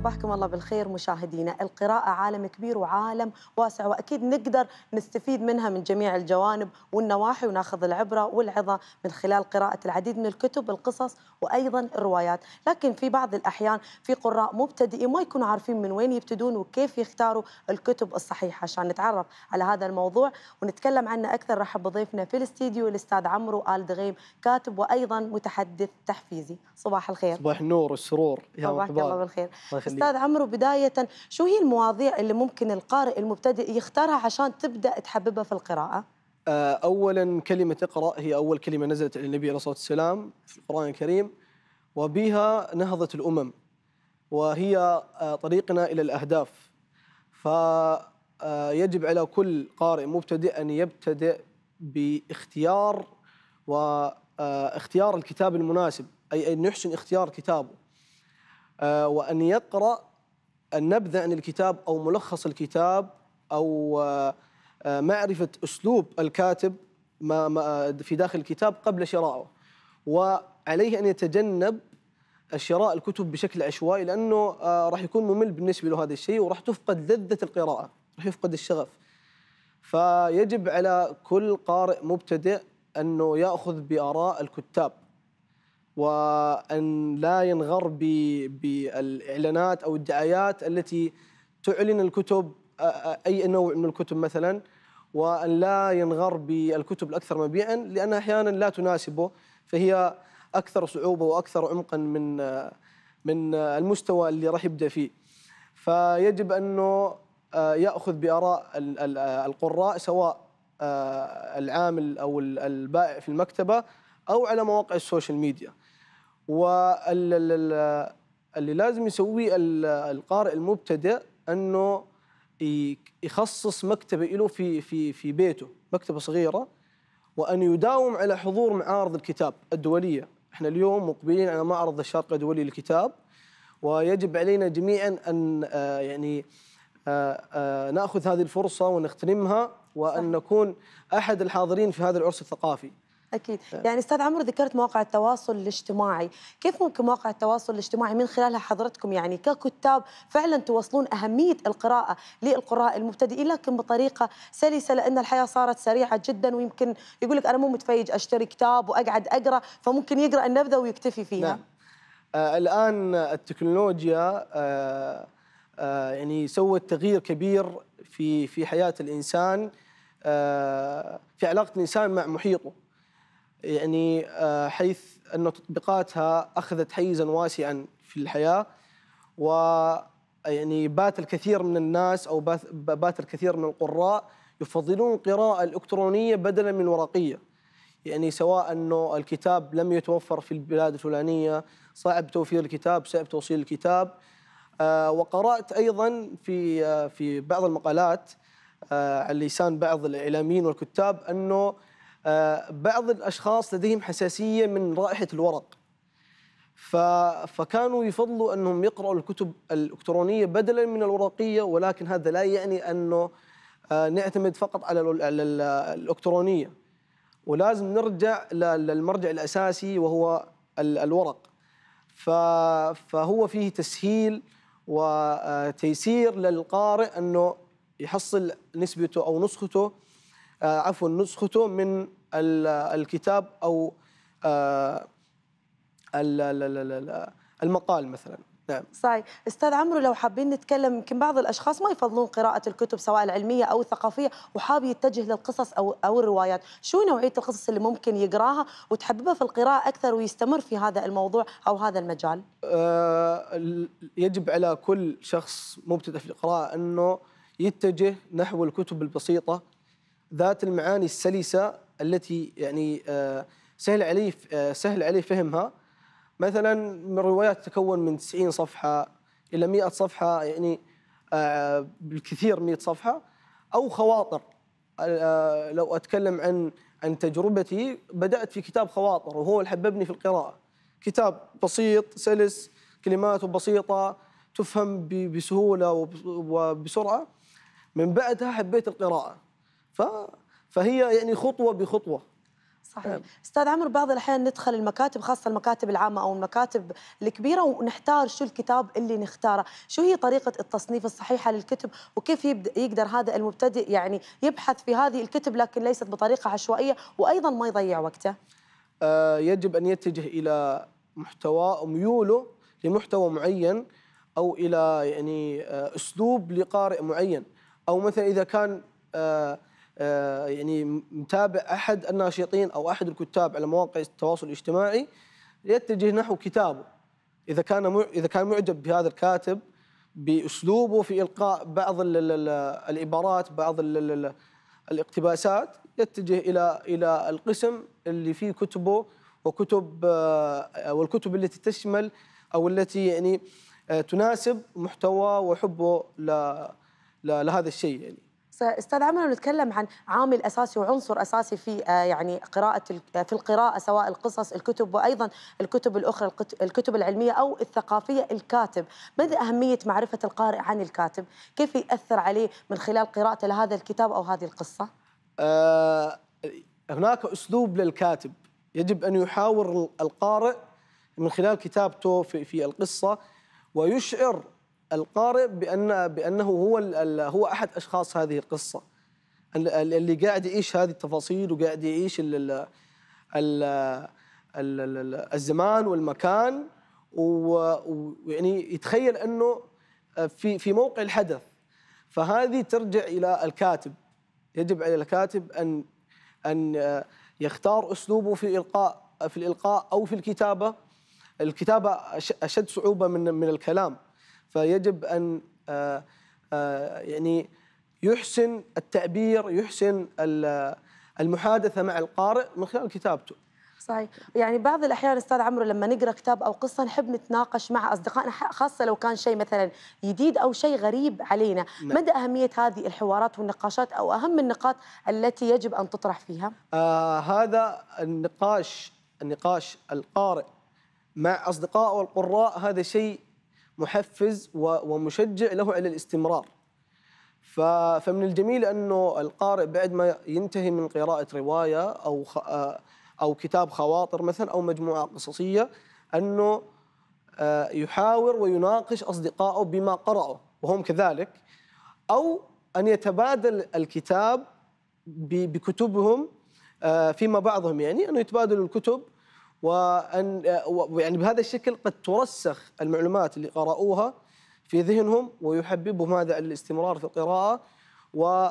صباحكم الله بالخير مشاهدينا القراءة عالم كبير وعالم واسع وأكيد نقدر نستفيد منها من جميع الجوانب والنواحي وناخذ العبرة والعظة من خلال قراءة العديد من الكتب القصص وأيضا الروايات لكن في بعض الأحيان في قراء مبتدئين ما يكونوا عارفين من وين يبتدون وكيف يختاروا الكتب الصحيحة عشان نتعرف على هذا الموضوع ونتكلم عنه أكثر رحب بضيفنا في الاستديو الأستاذ عمرو آل دغيم كاتب وأيضا متحدث تحفيزي صباح الخير صباح النور والسرور يا صباح الله بالخير استاذ عمرو بدايه شو هي المواضيع اللي ممكن القارئ المبتدئ يختارها عشان تبدا تحببه في القراءه آه، اولا كلمه اقرا هي اول كلمه نزلت على النبي عليه الصلاه والسلام في القران الكريم وبها نهضت الامم وهي آه، طريقنا الى الاهداف فيجب آه، على كل قارئ مبتدئ ان يبتدئ باختيار واختيار الكتاب المناسب اي ان يحسن اختيار كتابه آه، وأن يقرأ النبذة عن الكتاب أو ملخص الكتاب أو آه، آه، معرفة أسلوب الكاتب في داخل الكتاب قبل شرائه وعليه أن يتجنب شراء الكتب بشكل عشوائي لأنه راح يكون ممل بالنسبة له هذا الشيء وراح تفقد لذة القراءة راح يفقد الشغف فيجب على كل قارئ مبتدئ أنه يأخذ بآراء الكتاب وأن لا ينغر بالإعلانات أو الدعايات التي تعلن الكتب أي نوع من الكتب مثلا وأن لا ينغر بالكتب الأكثر مبيعا لأنها أحيانا لا تناسبه فهي أكثر صعوبة وأكثر عمقا من من المستوى اللي راح يبدأ فيه فيجب أنه يأخذ بآراء القراء سواء العامل أو البائع في المكتبة او على مواقع السوشيال ميديا واللي لازم يسويه القارئ المبتدئ انه يخصص مكتبه له في في في بيته مكتبه صغيره وان يداوم على حضور معارض الكتاب الدوليه احنا اليوم مقبلين على معرض الشرق الدولي للكتاب ويجب علينا جميعا ان آه، يعني آه، آه، ناخذ هذه الفرصه ونغتنمها وان نكون احد الحاضرين في هذا العرس الثقافي اكيد يعني استاذ عمرو ذكرت مواقع التواصل الاجتماعي كيف ممكن مواقع التواصل الاجتماعي من خلالها حضرتكم يعني ككتاب فعلا توصلون اهميه القراءه للقراء المبتدئين لكن بطريقه سلسه لان الحياه صارت سريعه جدا ويمكن يقول لك انا مو متفيج اشتري كتاب واقعد اقرا فممكن يقرا النبذه ويكتفي فيها نعم. آه الان التكنولوجيا آه آه يعني سوت تغيير كبير في في حياه الانسان آه في علاقه الانسان مع محيطه يعني آه، حيث أن تطبيقاتها أخذت حيزا واسعا في الحياة و يعني بات الكثير من الناس أو بات الكثير من القراء يفضلون القراءة الإلكترونية بدلا من ورقية يعني سواء أنه الكتاب لم يتوفر في البلاد الفلانية صعب توفير الكتاب صعب توصيل الكتاب آه، وقرأت أيضا في آه، في بعض المقالات على لسان بعض الإعلاميين والكتاب أنه آه، بعض الاشخاص لديهم حساسيه من رائحه الورق فكانوا يفضلوا انهم يقراوا الكتب الالكترونيه بدلا من الورقيه ولكن هذا لا يعني انه آه، نعتمد فقط على الالكترونيه ولازم نرجع للمرجع الاساسي وهو الورق فهو فيه تسهيل وتيسير آه، للقارئ انه يحصل نسبته او نسخته آه، عفوا نسخته من الكتاب او آه، المقال مثلا نعم صحيح استاذ عمرو لو حابين نتكلم يمكن بعض الاشخاص ما يفضلون قراءه الكتب سواء العلميه او الثقافيه وحاب يتجه للقصص او او الروايات شو نوعيه القصص اللي ممكن يقراها وتحببه في القراءه اكثر ويستمر في هذا الموضوع او هذا المجال آه يجب على كل شخص مبتدئ في القراءه انه يتجه نحو الكتب البسيطه ذات المعاني السلسه التي يعني آه، سهل عليه آه، سهل عليه فهمها مثلا من روايات تتكون من 90 صفحه الى 100 صفحه يعني آه، بالكثير 100 صفحه او خواطر لو اتكلم عن عن تجربتي بدات في كتاب خواطر وهو اللي حببني في القراءه كتاب بسيط سلس كلماته بسيطه تفهم بسهوله وبسرعه من بعدها حبيت القراءه فهي يعني خطوه بخطوه صحيح آه. استاذ عمرو بعض الاحيان ندخل المكاتب خاصه المكاتب العامه او المكاتب الكبيره ونحتار شو الكتاب اللي نختاره شو هي طريقه التصنيف الصحيحه للكتب وكيف يقدر هذا المبتدئ يعني يبحث في هذه الكتب لكن ليست بطريقه عشوائيه وايضا ما يضيع وقته آه يجب ان يتجه الى محتوى ميوله لمحتوى معين او الى يعني آه اسلوب لقارئ معين او مثلا اذا كان آه آه، يعني متابع احد الناشطين او احد الكتاب على مواقع التواصل الاجتماعي يتجه نحو كتابه اذا كان اذا كان معجب بهذا الكاتب باسلوبه في القاء بعض العبارات بعض الاقتباسات يتجه الى الى القسم اللي فيه كتبه وكتب آه، والكتب التي تشمل او التي يعني آه، تناسب محتوى وحبه لهذا الشيء يعني استاذ عمر نتكلم عن عامل اساسي وعنصر اساسي في آه، يعني قراءه آه، في القراءه سواء القصص الكتب وايضا الكتب الاخرى الكتب العلميه او الثقافيه الكاتب مدى اهميه معرفه القارئ عن الكاتب كيف ياثر عليه من خلال قراءته لهذا الكتاب او هذه القصه أه هناك اسلوب للكاتب يجب ان يحاور القارئ من خلال كتابته في القصه ويشعر القارئ بأن بأنه هو هو أحد أشخاص هذه القصة اللي قاعد يعيش هذه التفاصيل وقاعد يعيش ال ال الـ الـ الزمان والمكان ويعني يتخيل أنه في في موقع الحدث فهذه ترجع إلى الكاتب يجب على الكاتب أن أن يختار أسلوبه في إلقاء في الإلقاء أو في الكتابة الكتابة أشد صعوبة من من الكلام فيجب ان آه، آه، يعني يحسن التعبير يحسن المحادثه مع القارئ من خلال كتابته صحيح يعني بعض الاحيان استاذ عمرو لما نقرا كتاب او قصه نحب نتناقش مع اصدقائنا خاصه لو كان شيء مثلا جديد او شيء غريب علينا نعم. مدى اهميه هذه الحوارات والنقاشات او اهم النقاط التي يجب ان تطرح فيها آه هذا النقاش النقاش القارئ مع اصدقائه والقراء هذا شيء محفز ومشجع له على الاستمرار فمن الجميل أنه القارئ بعد ما ينتهي من قراءة رواية أو آه، أو كتاب خواطر مثلا أو مجموعة قصصية أنه آه، يحاور ويناقش أصدقائه بما قرأوا وهم كذلك أو أن يتبادل الكتاب بكتبهم آه، فيما بعضهم يعني أنه يتبادلوا الكتب وان يعني بهذا الشكل قد ترسخ المعلومات اللي قرأوها في ذهنهم ويحببهم هذا الاستمرار في القراءه و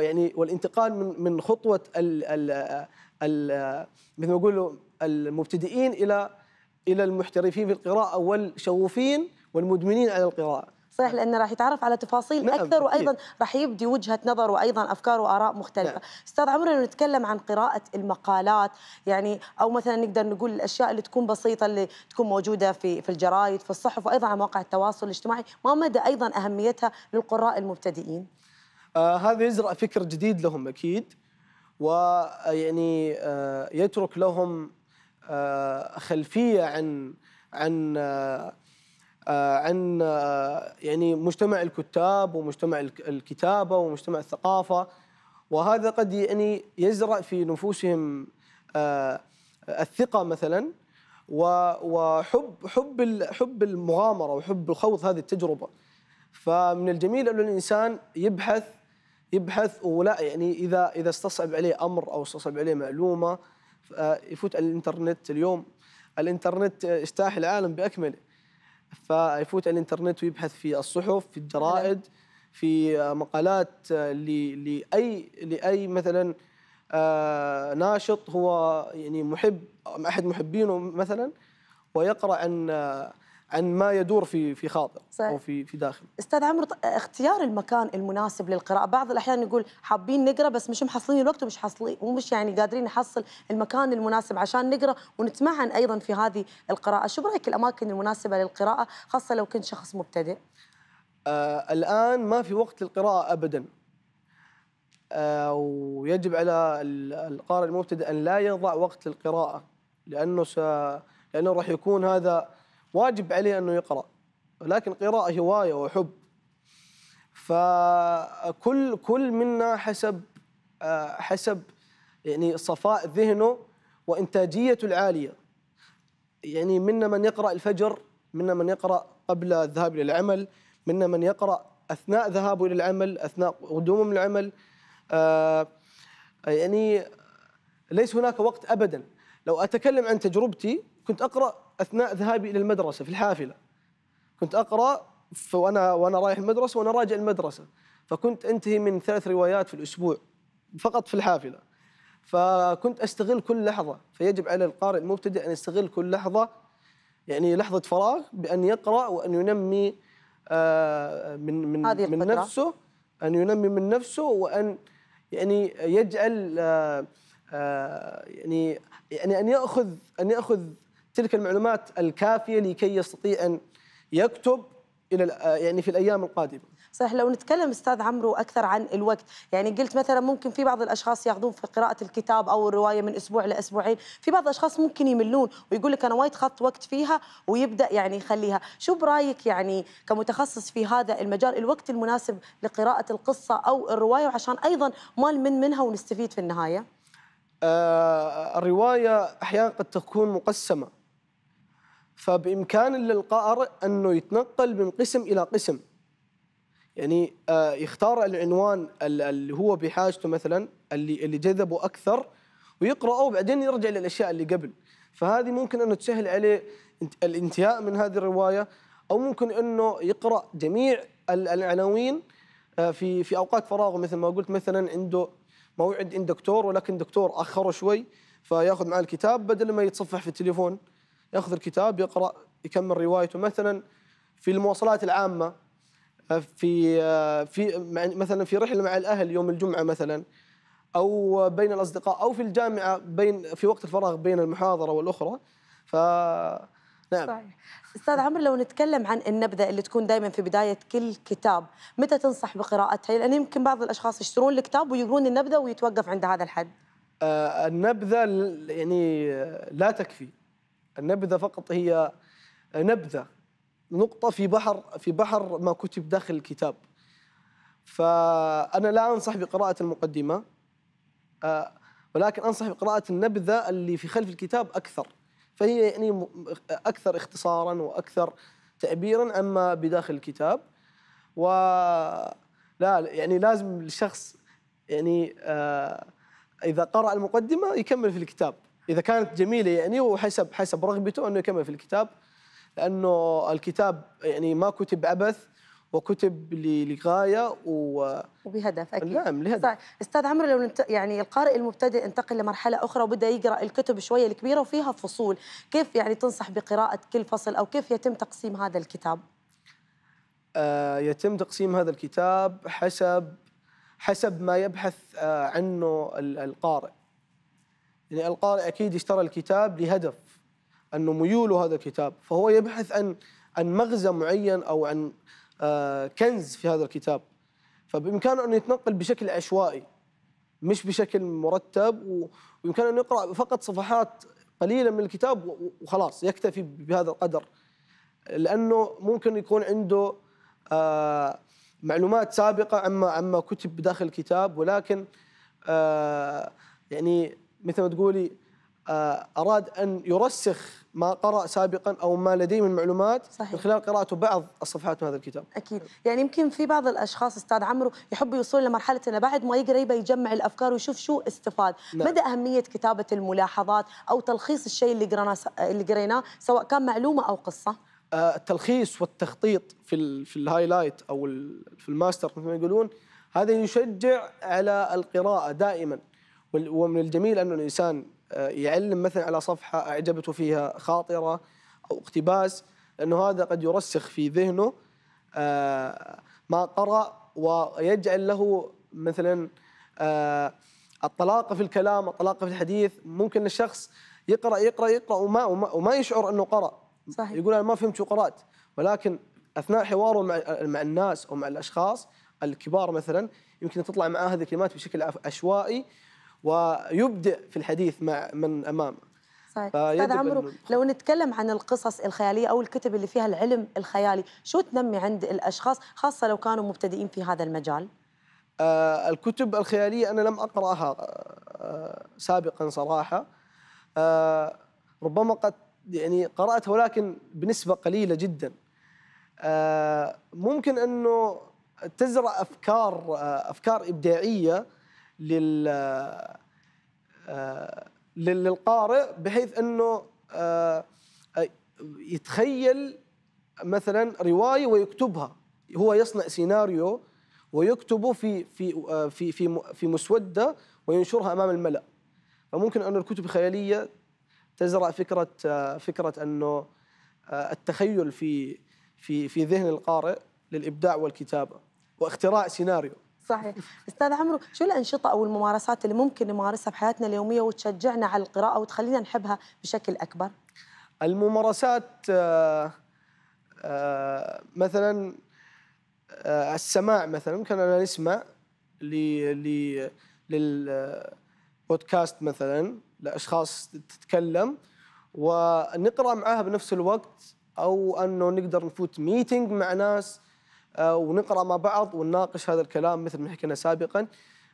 يعني والانتقال من من خطوه ال ال ال مثل ما اقول المبتدئين الى الى المحترفين في القراءه والشغوفين والمدمنين على القراءه صحيح نعم. لانه راح يتعرف على تفاصيل نعم اكثر وايضا راح يبدي وجهه نظر وايضا افكار واراء مختلفه نعم. استاذ عمر لو نتكلم عن قراءه المقالات يعني او مثلا نقدر نقول الاشياء اللي تكون بسيطه اللي تكون موجوده في في الجرايد في الصحف وايضا على مواقع التواصل الاجتماعي ما مدى ايضا اهميتها للقراء المبتدئين آه هذا يزرع فكر جديد لهم اكيد ويعني آه يترك لهم آه خلفيه عن عن آه آه، عن آه، يعني مجتمع الكتاب ومجتمع الكتابه ومجتمع الثقافه وهذا قد يعني يزرع في نفوسهم آه، الثقه مثلا وحب حب حب المغامره وحب الخوض هذه التجربه فمن الجميل ان الانسان يبحث يبحث ولا يعني اذا اذا استصعب عليه امر او استصعب عليه معلومه يفوت على الانترنت اليوم الانترنت اجتاح العالم باكمله فيفوت على الانترنت ويبحث في الصحف في الجرائد نعم. في آه، مقالات آه، لاي لاي مثلا آه، ناشط هو يعني محب احد محبينه مثلا ويقرا عن عن ما يدور في في خاطر صحيح. او في في داخل استاذ عمرو اختيار المكان المناسب للقراءه بعض الاحيان نقول حابين نقرا بس مش محصلين الوقت ومش حاصلين ومش يعني قادرين نحصل المكان المناسب عشان نقرا ونتمعن ايضا في هذه القراءه شو برايك الاماكن المناسبه للقراءه خاصه لو كنت شخص مبتدئ آه الان ما في وقت للقراءه ابدا آه ويجب على القارئ المبتدئ ان لا يضع وقت للقراءه لانه س... لانه راح يكون هذا واجب عليه أنه يقرأ لكن قراءة هواية وحب فكل كل منا حسب آه، حسب يعني صفاء ذهنه وإنتاجيته العالية يعني منا من يقرأ الفجر منا من يقرأ قبل الذهاب إلى العمل منا من يقرأ أثناء ذهابه إلى العمل أثناء قدومه من العمل آه، يعني ليس هناك وقت أبدا لو أتكلم عن تجربتي كنت اقرا اثناء ذهابي الى المدرسه في الحافله كنت اقرا وانا وانا رايح المدرسه وانا راجع المدرسه فكنت انتهي من ثلاث روايات في الاسبوع فقط في الحافله فكنت استغل كل لحظه فيجب على القارئ المبتدئ ان يستغل كل لحظه يعني لحظه فراغ بان يقرا وان ينمي آه، من من من نفسه ان ينمي من نفسه وان يعني يجعل آه، آه، يعني يعني ان ياخذ ان ياخذ تلك المعلومات الكافيه لكي يستطيع ان يكتب الى آه، يعني في الايام القادمه. صحيح لو نتكلم استاذ عمرو اكثر عن الوقت، يعني قلت مثلا ممكن في بعض الاشخاص ياخذون في قراءه الكتاب او الروايه من اسبوع لاسبوعين، في بعض الاشخاص ممكن يملون ويقول لك انا وايد خط وقت فيها ويبدا يعني يخليها، شو برايك يعني كمتخصص في هذا المجال الوقت المناسب لقراءه القصه او الروايه وعشان ايضا ما نمل منها ونستفيد في النهايه؟ آه الروايه احيانا قد تكون مقسمه فبإمكان للقارئ أنه يتنقل من قسم إلى قسم يعني آه، يختار العنوان اللي هو بحاجته مثلا اللي اللي جذبه أكثر ويقرأه وبعدين يرجع للأشياء اللي قبل فهذه ممكن أنه تسهل عليه الانتهاء من هذه الرواية أو ممكن أنه يقرأ جميع العناوين آه، في في اوقات فراغه مثل ما قلت مثلا عنده موعد عند دكتور ولكن دكتور اخره شوي فياخذ معاه الكتاب بدل ما يتصفح في التليفون ياخذ الكتاب يقرا يكمل روايته مثلا في المواصلات العامه آه، في آه، في مثلا في رحله مع الاهل يوم الجمعه مثلا او بين الاصدقاء او في الجامعه بين في وقت الفراغ بين المحاضره والاخرى ف نعم صحيح. استاذ عمرو لو نتكلم عن النبذه اللي تكون دائما في بدايه كل كتاب متى تنصح بقراءتها لان يمكن بعض الاشخاص يشترون الكتاب ويقرون النبذه ويتوقف عند هذا الحد آه النبذه يعني لا تكفي النبذة فقط هي نبذة نقطة في بحر في بحر ما كتب داخل الكتاب فأنا لا أنصح بقراءة المقدمة آه، ولكن أنصح بقراءة النبذة اللي في خلف الكتاب أكثر فهي يعني أكثر اختصارا وأكثر تعبيرا أما بداخل الكتاب و لا يعني لازم الشخص يعني آه، إذا قرأ المقدمة يكمل في الكتاب اذا كانت جميله يعني وحسب حسب رغبته انه يكمل في الكتاب لانه الكتاب يعني ما كتب عبث وكتب لغايه و وبهدف اكيد نعم لهدف صحيح. استاذ عمرو لو ننت... يعني القارئ المبتدئ انتقل لمرحله اخرى وبدا يقرا الكتب شويه الكبيره وفيها فصول، كيف يعني تنصح بقراءه كل فصل او كيف يتم تقسيم هذا الكتاب؟ آه يتم تقسيم هذا الكتاب حسب حسب ما يبحث آه عنه القارئ يعني القارئ أكيد اشترى الكتاب لهدف أنه ميوله هذا الكتاب فهو يبحث عن عن مغزى معين أو عن آه، كنز في هذا الكتاب فبإمكانه أن يتنقل بشكل عشوائي مش بشكل مرتب ويمكنه أن يقرأ فقط صفحات قليلة من الكتاب وخلاص يكتفي بهذا القدر لأنه ممكن يكون عنده آه، معلومات سابقة عما عما كتب داخل الكتاب ولكن آه، يعني مثل ما تقولي آه، اراد ان يرسخ ما قرا سابقا او ما لديه من معلومات صحيح. من خلال قراءته بعض الصفحات من هذا الكتاب اكيد يعني يمكن في بعض الاشخاص استاذ عمرو يحب يوصل لمرحله انه بعد ما يقرا يبى يجمع الافكار ويشوف شو استفاد نعم. مدى اهميه كتابه الملاحظات او تلخيص الشيء اللي س... اللي قريناه سواء كان معلومه او قصه آه، التلخيص والتخطيط في ال في الهايلايت او ال في الماستر مثل ما يقولون هذا يشجع على القراءه دائما ومن الجميل أن الإنسان آه، يعلم مثلا على صفحة أعجبته فيها خاطرة أو اقتباس لأنه هذا قد يرسخ في ذهنه آه، ما قرأ ويجعل له مثلا آه، الطلاقة في الكلام الطلاقة في الحديث ممكن الشخص يقرأ يقرأ يقرأ وما, وما, وما يشعر أنه قرأ صحيح. يقول أنا ما فهمت شو قرأت ولكن أثناء حواره مع, مع الناس أو مع الأشخاص الكبار مثلا يمكن تطلع معاه هذه الكلمات بشكل عشوائي ويبدع في الحديث مع من امامه صحيح استاذ عمرو لو نتكلم عن القصص الخياليه او الكتب اللي فيها العلم الخيالي شو تنمي عند الاشخاص خاصه لو كانوا مبتدئين في هذا المجال آه الكتب الخياليه انا لم اقراها آه سابقا صراحه آه ربما قد يعني قراتها ولكن بنسبه قليله جدا آه، ممكن انه تزرع افكار آه، افكار ابداعيه آه، لل للقارئ بحيث انه آه، يتخيل مثلا روايه ويكتبها هو يصنع سيناريو ويكتبه في في آه، في في في مسوده وينشرها امام الملا فممكن انه الكتب الخياليه تزرع فكره فكره انه التخيل في في في ذهن القارئ للابداع والكتابه واختراع سيناريو صحيح استاذ عمرو شو الانشطه او الممارسات اللي ممكن نمارسها بحياتنا اليوميه وتشجعنا على القراءه وتخلينا نحبها بشكل اكبر الممارسات آآ آه، آآ آه، مثلا آآ آه، السماع مثلا ممكن انا نسمع ل للبودكاست مثلا لاشخاص تتكلم ونقرا معاها بنفس الوقت او انه نقدر نفوت ميتنج مع ناس آه، ونقرا مع بعض ونناقش هذا الكلام مثل ما حكينا سابقا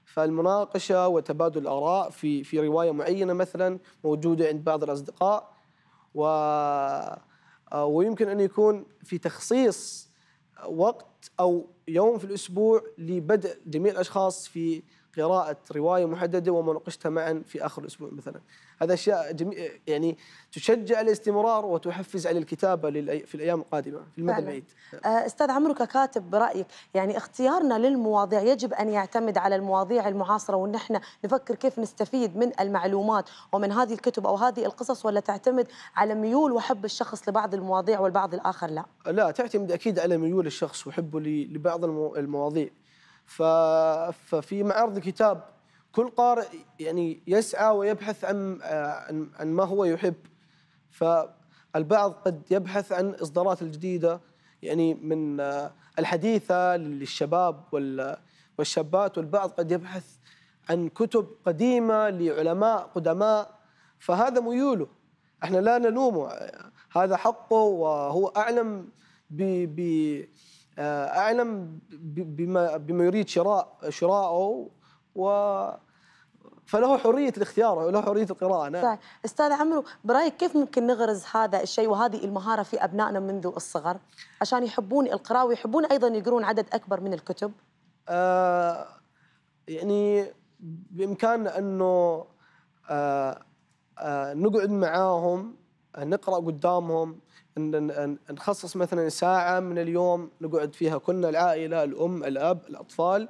فالمناقشه وتبادل الاراء في في روايه معينه مثلا موجوده عند بعض الاصدقاء و آه، ويمكن ان يكون في تخصيص وقت او يوم في الاسبوع لبدء جميع الاشخاص في قراءة رواية محددة ومناقشتها معا في آخر الأسبوع مثلا هذا أشياء جميع يعني تشجع الاستمرار وتحفز على الكتابة في الأيام القادمة في المدى البعيد آه، أستاذ عمرو ككاتب برأيك يعني اختيارنا للمواضيع يجب أن يعتمد على المواضيع المعاصرة وأن احنا نفكر كيف نستفيد من المعلومات ومن هذه الكتب أو هذه القصص ولا تعتمد على ميول وحب الشخص لبعض المواضيع والبعض الآخر لا لا تعتمد أكيد على ميول الشخص وحبه لبعض المواضيع ففي معرض الكتاب كل قارئ يعني يسعى ويبحث آه، عن عن ما هو يحب فالبعض قد يبحث عن اصدارات الجديده يعني من آه، الحديثه للشباب والشابات والبعض قد يبحث عن كتب قديمه لعلماء قدماء فهذا ميوله احنا لا نلومه هذا حقه وهو اعلم ب آه، اعلم بما بما يريد شراء شراءه و فله حريه الاختيار وله حريه القراءه نعم صحيح. استاذ عمرو برايك كيف ممكن نغرز هذا الشيء وهذه المهاره في ابنائنا منذ الصغر عشان يحبون القراءه ويحبون ايضا يقرون عدد اكبر من الكتب آه يعني بامكاننا انه آه آه نقعد معاهم نقرا قدامهم ان نخصص مثلا ساعه من اليوم نقعد فيها كلنا العائله الام الاب الاطفال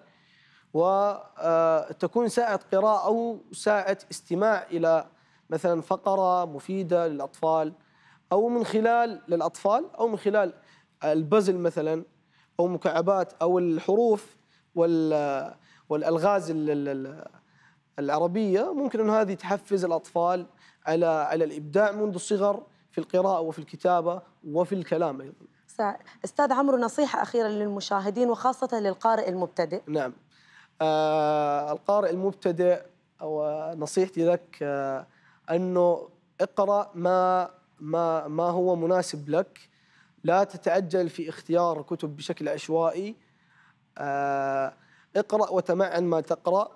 وتكون آه، ساعه قراءه او ساعه استماع الى مثلا فقره مفيده للاطفال او من خلال للاطفال او من خلال البزل مثلا او مكعبات او الحروف وال والالغاز العربيه ممكن ان هذه تحفز الاطفال على على الابداع منذ الصغر في القراءة وفي الكتابة وفي الكلام أيضا أستاذ عمرو نصيحة أخيرة للمشاهدين وخاصة للقارئ المبتدئ نعم آه القارئ المبتدئ ونصيحتي نصيحتي لك آه أنه اقرأ ما, ما, ما هو مناسب لك لا تتعجل في اختيار كتب بشكل عشوائي آه اقرأ وتمعن ما تقرأ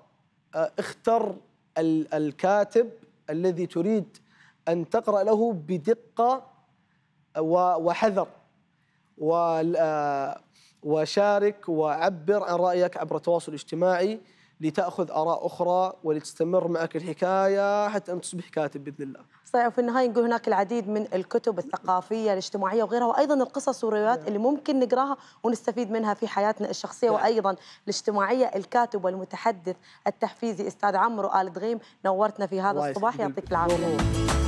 آه، اختر ال الكاتب الذي تريد أن تقرأ له بدقة وحذر آه، وشارك وعبر عن رأيك عبر التواصل الاجتماعي لتأخذ آراء أخرى ولتستمر معك الحكاية حتى أن تصبح كاتب بإذن الله صحيح وفي النهاية نقول هناك العديد من الكتب الثقافية الاجتماعية وغيرها وأيضا القصص والروايات نعم. اللي ممكن نقراها ونستفيد منها في حياتنا الشخصية نعم. وأيضا الاجتماعية الكاتب والمتحدث التحفيزي أستاذ عمرو آل دغيم نورتنا في هذا الصباح يعطيك العافية